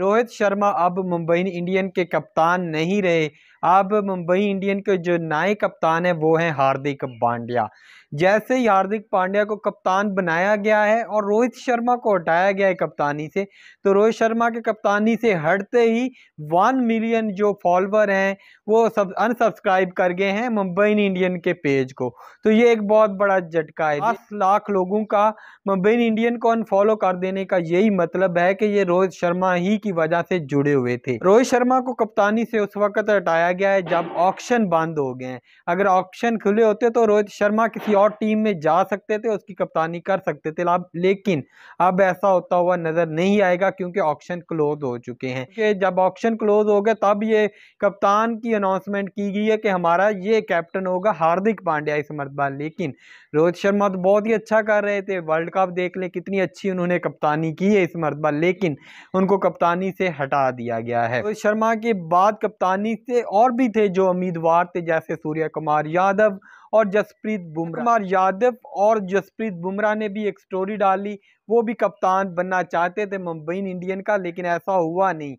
रोहित शर्मा अब मुंबई इंडियन के कप्तान नहीं रहे अब मुंबई इंडियन के जो नए कप्तान है वो हैं हार्दिक पांड्या जैसे ही हार्दिक पांड्या को कप्तान बनाया गया है और रोहित शर्मा को हटाया गया है कप्तानी से तो रोहित शर्मा के कप्तानी से हटते ही वन मिलियन जो फॉलोअर हैं वो सब अनसब्सक्राइब कर गए हैं मुंबई इंडियन के पेज को तो ये एक बहुत बड़ा झटका है दस लाख लोगों का मुंबई इंडियन को अनफॉलो कर देने का यही मतलब है कि ये रोहित शर्मा ही की वजह से जुड़े हुए थे रोहित शर्मा को कप्तानी से उस वक्त हटाया रह गया है जब ऑक्शन बंद हो गए हैं अगर ऑक्शन खुले होते तो रोहित शर्मा किसी और टीम में जा सकते थे उसकी कप्तानी कर सकते थे अब लेकिन अब ऐसा होता हुआ नज़र नहीं आएगा क्योंकि ऑक्शन क्लोज हो चुके हैं कि जब ऑक्शन क्लोज हो गए तब ये कप्तान की अनाउंसमेंट की गई है कि हमारा ये कैप्टन होगा हार्दिक पांड्या इस मरतबा लेकिन रोहित शर्मा तो बहुत ही अच्छा कर रहे थे वर्ल्ड कप देख लें कितनी अच्छी उन्होंने कप्तानी की है इस मरतबा लेकिन उनको कप्तानी से हटा दिया गया है रोहित शर्मा के बाद कप्तानी से और भी थे जो उम्मीदवार थे जैसे सूर्य कुमार यादव और जसप्रीत बुमराह कुमार यादव और जसप्रीत बुमराह ने भी एक स्टोरी डाली वो भी कप्तान बनना चाहते थे मुंबई इंडियन का लेकिन ऐसा हुआ नहीं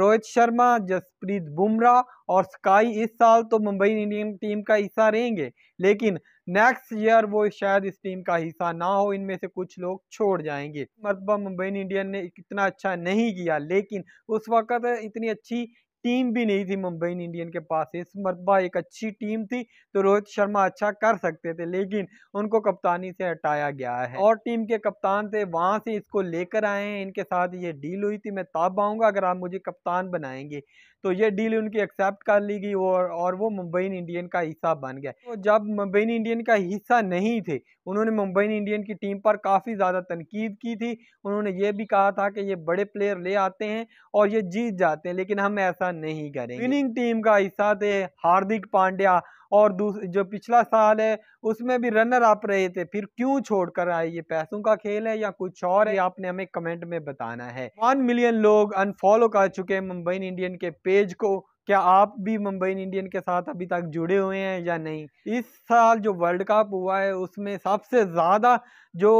रोहित शर्मा जसप्रीत बुमराह और स्काई इस साल तो मुंबई इंडियन टीम का हिस्सा रहेंगे लेकिन नेक्स्ट ईयर वो शायद इस टीम का हिस्सा ना हो इनमें से कुछ लोग छोड़ जाएंगे मरतबा मुंबई इंडियन ने इतना अच्छा नहीं किया लेकिन उस वक्त इतनी अच्छी टीम भी नहीं थी मुंबई इंडियन के पास इस मरतबा एक अच्छी टीम थी तो रोहित शर्मा अच्छा कर सकते थे लेकिन उनको कप्तानी से हटाया गया है और टीम के कप्तान थे वहाँ से इसको लेकर आए हैं इनके साथ ये डील हुई थी मैं तब आऊँगा अगर आप मुझे कप्तान बनाएंगे तो ये डील उनकी एक्सेप्ट कर ली गई और, और वो मुंबई इंडियन का हिस्सा बन गया तो जब मुंबई इंडियन का हिस्सा नहीं थे उन्होंने मुंबई इंडियन की टीम पर काफ़ी ज़्यादा तनकीद की थी उन्होंने ये भी कहा था कि ये बड़े प्लेयर ले आते हैं और ये जीत जाते हैं लेकिन हम ऐसा हिस्सा नहीं करेंगे विनिंग टीम का हिस्सा थे हार्दिक पांड्या और जो पिछला साल है उसमें भी रनर अप रहे थे फिर क्यों छोड़कर आए ये पैसों का खेल है या कुछ और है आपने हमें कमेंट में बताना है वन मिलियन लोग अनफॉलो कर चुके हैं मुंबई इंडियन के पेज को क्या आप भी मुंबई इंडियन के साथ अभी तक जुड़े हुए हैं या नहीं इस साल जो वर्ल्ड कप हुआ है उसमें सबसे ज़्यादा जो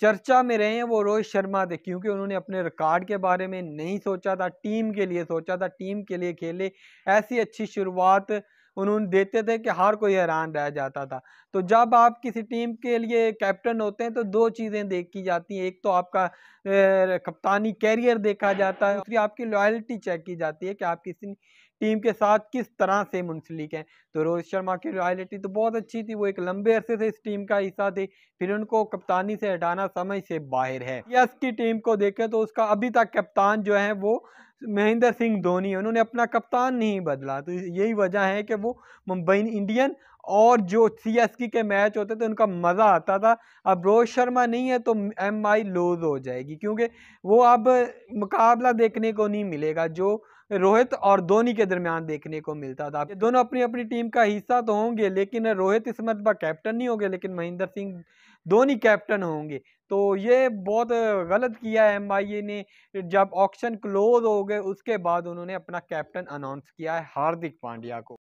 चर्चा में रहे हैं वो रोहित शर्मा थे क्योंकि उन्होंने अपने रिकॉर्ड के बारे में नहीं सोचा था टीम के लिए सोचा था टीम के लिए खेले ऐसी अच्छी शुरुआत उन्होंने देते थे कि हर कोई हैरान रह जाता था तो जब आप किसी टीम के लिए कैप्टन होते हैं तो दो चीज़ें देखी जाती हैं एक तो आपका कप्तानी कैरियर देखा जाता है दूसरी आपकी लॉयल्टी चेक की जाती है कि आप किसी टीम के साथ किस तरह से मुंसलिक हैं तो रोहित शर्मा की रॉयलिटी तो बहुत अच्छी थी वो एक लंबे अरसे से इस टीम का हिस्सा थे फिर उनको कप्तानी से हटाना समय से बाहर है यस की टीम को देखें तो उसका अभी तक कप्तान जो है वो महेंद्र सिंह धोनी है उन्होंने अपना कप्तान नहीं बदला तो यही वजह है कि वो मुंबई इंडियन और जो सी के मैच होते थे उनका मज़ा आता था अब रोहित शर्मा नहीं है तो एम आई लूज़ हो जाएगी क्योंकि वो अब मुकाबला देखने को नहीं मिलेगा जो रोहित और धोनी के दरमियान देखने को मिलता था दोनों अपनी अपनी टीम का हिस्सा तो होंगे लेकिन रोहित इस मतबा कैप्टन नहीं होंगे लेकिन महेंद्र सिंह धोनी कैप्टन होंगे तो ये बहुत गलत किया है एम ने जब ऑक्शन क्लोज हो गए उसके बाद उन्होंने अपना कैप्टन अनाउंस किया है हार्दिक पांड्या को